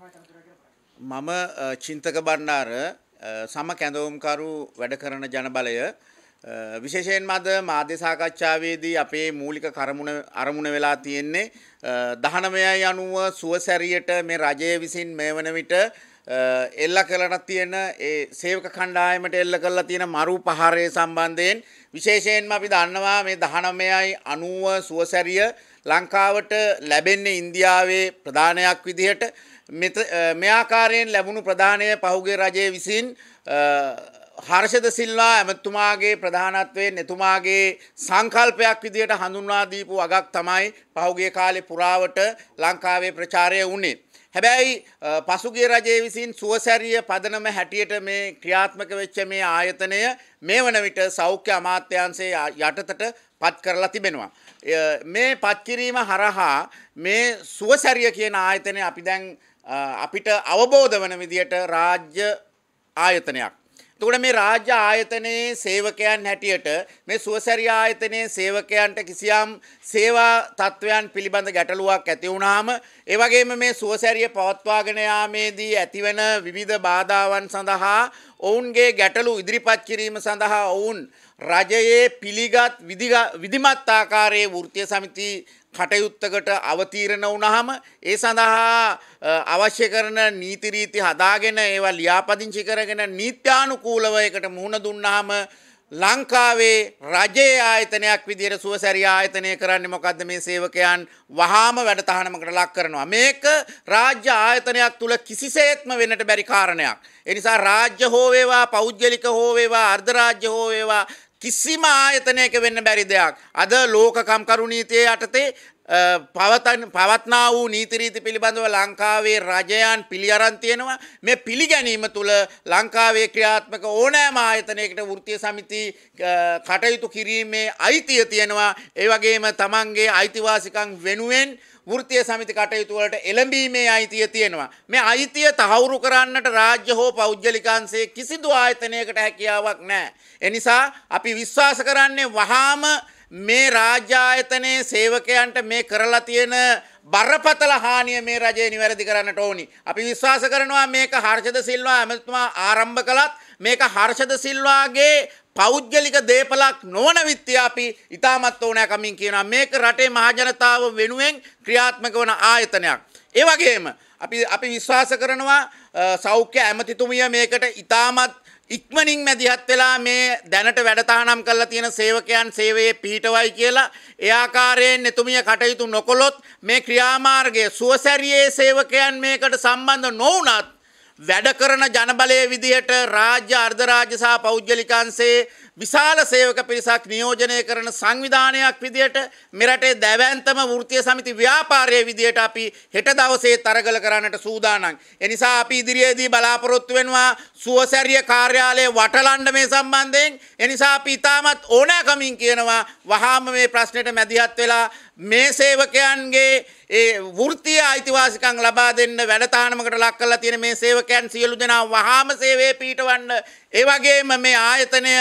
මම චින්තක බණ්ඩාර සම කැඳවුම්කරු වැඩ කරන ජනබලය විශේෂයෙන්ම අද මාධ්‍ය සාකච්ඡාවේදී අපේ මූලික කරමුණ අරමුණ වෙලා තියෙන්නේ දහනමයයි අනුව සුවසැරියට මේ රජය විසින් මේ වන විට එල්ල කරලා තියෙන ඒ සේවක කණ්ඩායමට එල්ල කරලා තියෙන මරු පහරය සම්බන්ධයෙන් විශේෂයෙන්ම අපි දන්නවා මේ 19යි 90 සුවසැරිය ලංකාවට ලැබෙන්නේ ඉන්දියාවේ ප්‍රධානයක් විදිහට මේ ආකාරයෙන් ලැබුණු ප්‍රධානය පහුගිය රජය විසින් හර්ෂද සිල්වා ඇමතුමාගේ ප්‍රධානත්වයෙන් එතුමාගේ සංකල්පයක් විදියට හඳුන්වා දීපු වගක් තමයි පහුගිය කාලේ පුරාවට ලංකාවේ ප්‍රචාරය වුණේ. හැබැයි පසුගිය රජය විසින් සුවසැරිය පදනම හැටියට මේ ක්‍රියාත්මක වෙච්ච මේ ආයතනය මේ වන විට සෞඛ්‍ය අමාත්‍යංශයේ යටතට පත් කරලා තිබෙනවා. මේ පත්කිරීම හරහා මේ සුවසැරිය කියන ආයතනය අපි දැන් අපිට අවබෝධ වන විදියට රාජ්‍ය ආයතනයක්. එතකොට මේ රාජ්‍ය ආයතනයේ සේවකයන් හැටියට මේ සුවසැරි ආයතනයේ සේවකයන්ට කිසියම් සේවා තත්ත්වයන් පිළිබඳ ගැටලුවක් ඇති වුණාම ඒ වගේම මේ සුවසැරිය පවත්වාගෙන යාමේදී ඇතිවන විවිධ බාධාවන් සඳහා ඔවුන්ගේ ගැටලු ඉදිරිපත් කිරීම සඳහා ඔවුන් රජයේ පිළිගත් විධිමත් ආකාරයේ වෘත්තීය සමිති කටයුත්තකට අවතීරණ වුණාම ඒ සඳහා අවශ්‍ය කරන නීති රීති හදාගෙන ඒවා ලියාපදිංචි කරගෙන නීත්‍යානුකූලව ඒකට මුහුණ දුන්නාම ලංකාවේ රජයේ ආයතනයක් විදිහට සුවසැරි ආයතනය කරන්නේ මොකද්ද මේ සේවකයන් වහාම වැඩ තහනමකට ලක් කරනවා මේක රාජ්‍ය ආයතනයක් තුල කිසිසේත්ම වෙන්නට බැරි කාරණයක් ඒ නිසා රාජ්‍ය හෝ වේවා පෞද්ගලික හෝ වේවා අර්ධ රාජ්‍ය හෝ වේවා කිසිම ආයතනයක වෙන්න බැරි දෙයක්. අද ලෝක කම්කරු නීතිය යටතේ පවතන් පවත්නා වූ නීතිරීති පිළිබඳව ලංකාවේ රජයන් පිළියරන් තියෙනවා මේ පිළිගැනීම තුළ ලංකාවේ ක්‍රියාත්මක ඕනෑම ආයතනයකට වෘත්තිය සමිති කටයුතු කිරීමේ අයිතිය තියෙනවා ඒ වගේම තමන්ගේ අයිතිවාසිකම් වෙනුවෙන් ෘතිය සමිති කටයුතුවලට එළඹීමේ අයිතිය තියෙනවා. මේ අයිතිය තහවුරු කරන්නට රාජ්‍ය හෝ පෞද්ගලිකාන්සේ කිසිදු ආයතනයකට හැකියාවක් නෑ. එනිසා අපි විශ්වාස කරන්නේ වහාම මේ රාජ්‍යායතනයේ සේවකයන්ට මේ කරලා තියෙන බරපතල හානිය මේ රජය නිවැරදි කරන්නට ඕනි. අපි විශ්වාස කරනවා මේක හර්ෂද සිල්වා ඇමතුමා ආරම්භ කළත් මේක හර්ෂද සිල්වාගේ පෞද්ගලික දේපලක් නොවන විත්‍ය අපි ඉතාමත් ඕනෑකමින් කියනවා මේක රටේ මහජනතාව වෙනුවෙන් ක්‍රියාත්මක වන ආයතනයක්. ඒ වගේම අපි අපි විශ්වාස කරනවා සෞඛ්‍ය ඇමතිතුමිය මේකට ඉතාමත් ඉක්මනින් මැදිහත් වෙලා මේ දැනට වැඩතානම් කරලා තියෙන සේවකයන් සේවයේ පිහිටවයි කියලා එයාකාරයෙන් එතුමිය කටයුතු නොකොළොත් මේ ක්‍රියාමාර්ගය සුවසැරියේ සේවකයන් මේකට සම්බන්ධ නොවුනත් වැඩ කරන ජනබලය විදිහට රාජ්‍ය අර්ධරාජ්‍ය සහ පෞද්ගලිකන්සේ විශාල සේවක පිරිසක් නියෝජනය කරන සංවිධානයක් විදිහට මෙරටේ දැවැන්තම වෘත්තීය සමිති ව්‍යාපාරයේ විදිහට අපි හෙට දවසේ තරගල කරන්නට සූදානම්. ඒ නිසා අපි ඉදිරියේදී බලාපොරොත්තු වෙනවා සුවසැරිය කාර්යාලයේ වටලන්න මේ සම්බන්ධයෙන්. ඒ නිසා අපි ඊටමත් ඕනෑකමින් කියනවා වහාම මේ ප්‍රශ්නෙට මැදිහත් වෙලා මේ සේවකයන්ගේ ඒ වෘත්තිය අයිතිවාසිකං ලබා දෙන්න වැඩතානමකට ලක් කලා තියෙන මේ සේවකයන් සියලු දෙනා වහාම සේවේ පීටවන්න ඒවගේම මේ ආයතනය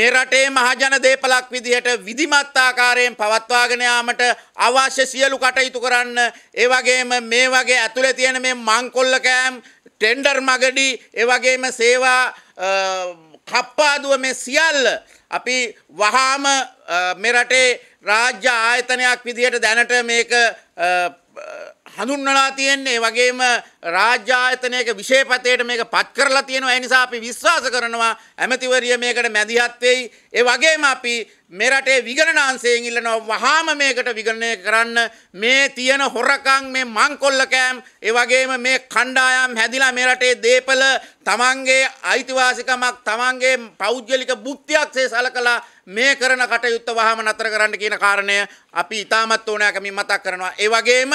මෙරටේ මහජන දේපලක් විදිහට විධිමත්තාකාරයෙන් පවත්වාගෙනයාමට අවශ්‍ය සියලු කටයුතු කරන්න ඒවගේම මේ වගේ ඇතුළේ තියෙන මේ මංකොල්ලකෑම් ටෙන්ඩර් මගඩි ඒවගේම සේවා කප්පාදුව මේ සියල්ල අපි වහාම මෙරටේ රාජ්‍ය ආයතනයක් විදිහට දැනට මේක හඳුන්වලා තියෙන්නේ වගේම රාජ්‍ය ආයතනයක විශේෂපතේට මේක පත් කරලා තියෙනවා ඒ නිසා අපි විශ්වාස කරනවා ඇමතිවරිය මේකට මැදිහත් වෙයි ඒ වගේම අපි මේ රටේ විගණනාංශයෙන් ඉල්ලනවා වහාම මේකට විගණනය කරන්න මේ තියෙන හොරකම් මේ මංකොල්ල කෑම් ඒ වගේම මේ කණ්ඩායම් හැදිලා මේ රටේ දේපල තමන්ගේ අයිතිවාසිකමක් තමන්ගේ පෞද්ගලික බුද්ධියක්සේ සලකලා මේ කරන කටයුත්ත වහාම නතර කරන්න කියන කාරණය අපි ඉතාමත් ඕනෑකමින් මතක් කරනවා ඒ වගේම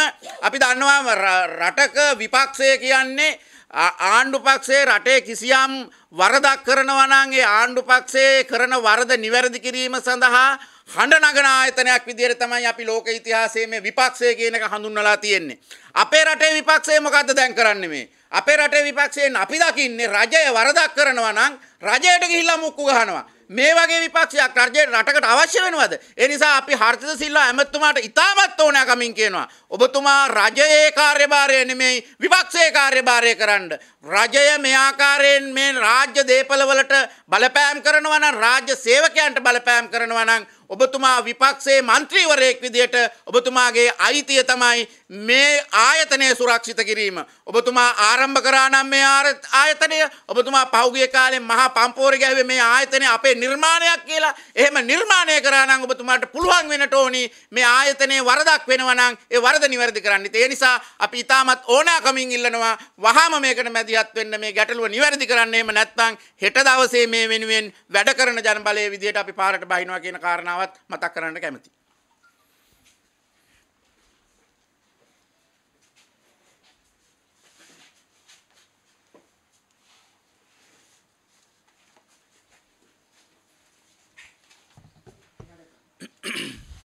අපි දන්නවා රටක විපක්ෂය කියන්නේ ආණ්ඩුපක්ෂයේ රටේ කිසියම් වරදක් කරනවනන්ගේ ආණ්ඩුපක්ෂයේ කරන වරද නිවැරදි කිරීම සඳහා හඬ නගන ආයතනයක් විදිහට තමයි අපි ලෝක ඉතිහාසයේ මේ විපක්ෂය කියන එක හඳුන්වලා තියෙන්නේ. අපේ රටේ විපක්ෂය මොකද්ද දැන් කරන්නේ මේ? අපේ රටේ විපක්ෂයෙන් අපි දකින්නේ රජය වරදක් කරනවා නම් රජයට ගිහිල්ලා මුක්කු ගහනවා. මේ වගේ විපක්ෂයක් රජයේ රටකට අවශ්‍ය වෙනවද? ඒ නිසා අපි හර්ෂද සිල්වා ඇමතුමාට ඉතාමත් ඕනෑකමින් කියනවා. ඔබතුමා රජයේ කාර්යභාරය නෙමෙයි විපක්ෂයේ කාර්යභාරය කරන්න. රජය මේ ආකාරයෙන් මේ රාජ්‍ය දේපළවලට බලපෑම් කරනවා නම් රාජ්‍ය සේවකයන්ට බලපෑම් කරනවා නම් ඔබතුමා විපක්ෂයේ മന്ത്രിවරයෙක් විදියට ඔබතුමාගේ අයිතිය තමයි මේ ආයතනය සුරක්ෂිත කිරීම. ඔබතුමා ආරම්භ කරා නම් මේ ආයතනය ඔබතුමා පහුගිය කාලේ මහා පම්පෝරේ ගැහුවේ මේ ආයතනය අපේ නිර්මාණයක් කියලා. එහෙම නිර්මාණය කරා නම් ඔබතුමාට පුළුවන් වෙන්නට ඕනි මේ ආයතනයේ වරදක් වෙනවා නම් ඒ වරද නිවැරදි කරන්න. ඒ නිසා අපි ඊටමත් ඕනෑකමින් ඉල්ලනවා වහාම මේකට මැදිහත් වෙන්න මේ ගැටලුව නිවැරදි කරන්න. එහෙම නැත්නම් හෙට දවසේ මේ මේ වෙනුවෙන් වැඩ කරන ජනබලය විදිහට අපි පාරට බහිනවා කියන කාරණාවත් මතක් කරන්න කැමතියි.